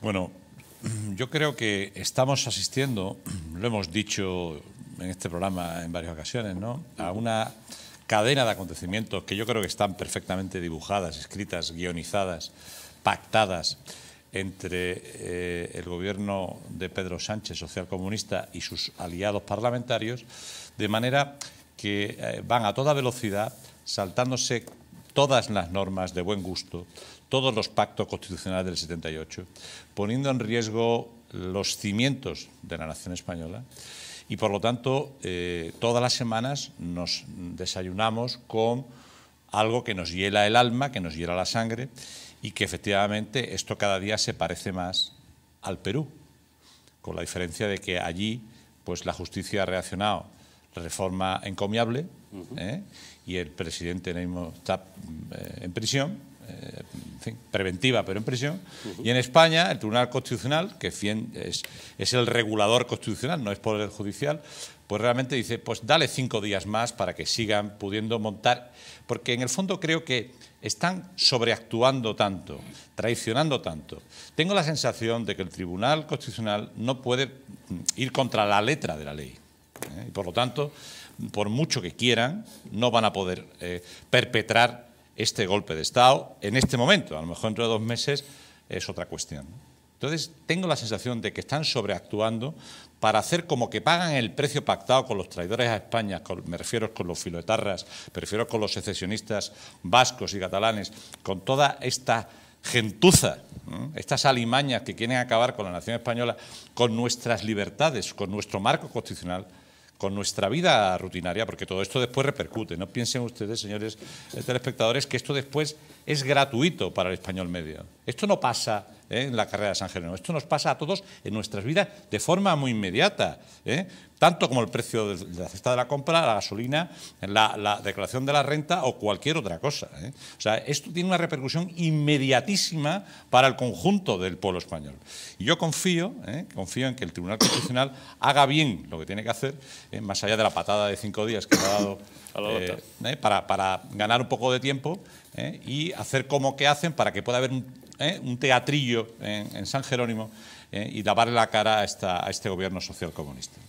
Bueno, yo creo que estamos asistiendo, lo hemos dicho en este programa en varias ocasiones, a una cadena de acontecimientos que yo creo que están perfectamente dibujadas, escritas, guionizadas, pactadas entre eh, el gobierno de Pedro Sánchez, socialcomunista, y sus aliados parlamentarios, de manera que eh, van a toda velocidad saltándose todas las normas de buen gusto, todos los pactos constitucionales del 78, poniendo en riesgo los cimientos de la nación española. Y por lo tanto, eh, todas las semanas nos desayunamos con algo que nos hiela el alma, que nos hiela la sangre y que efectivamente esto cada día se parece más al Perú, con la diferencia de que allí pues la justicia ha reaccionado reforma encomiable ¿eh? y el presidente Neymar está eh, en prisión, eh, preventiva pero en prisión. Y en España el Tribunal Constitucional, que es el regulador constitucional, no es poder judicial, pues realmente dice, pues dale cinco días más para que sigan pudiendo montar, porque en el fondo creo que están sobreactuando tanto, traicionando tanto. Tengo la sensación de que el Tribunal Constitucional no puede mm, ir contra la letra de la ley. ¿eh? Y por lo tanto, por mucho que quieran, no van a poder eh, perpetrar este golpe de Estado en este momento. A lo mejor dentro de dos meses es otra cuestión. Entonces, tengo la sensación de que están sobreactuando para hacer como que pagan el precio pactado con los traidores a España, me refiero con los filoetarras, me refiero con los secesionistas vascos y catalanes, con toda esta gentuza, estas alimañas que quieren acabar con la nación española, con nuestras libertades, con nuestro marco constitucional con nuestra vida rutinaria, porque todo esto después repercute. No piensen ustedes, señores eh, telespectadores, que esto después es gratuito para el español medio. Esto no pasa ¿eh? en la carrera de San Jerónimo. Esto nos pasa a todos en nuestras vidas de forma muy inmediata. ¿eh? Tanto como el precio de la cesta de la compra, la gasolina, la, declaración de la renta o cualquier otra cosa. ¿eh? O sea, esto tiene una repercusión inmediatísima para el conjunto del pueblo español. Y yo confío, confío en que el Tribunal Constitucional haga bien lo que tiene que hacer, más allá de la patada de cinco días que ha dado para, ganar un poco de tiempo y hacer como que hacen para que pueda haber un ¿eh? un teatrillo en, San Jerónimo ¿eh? y lavarle la cara a, a este gobierno social comunista.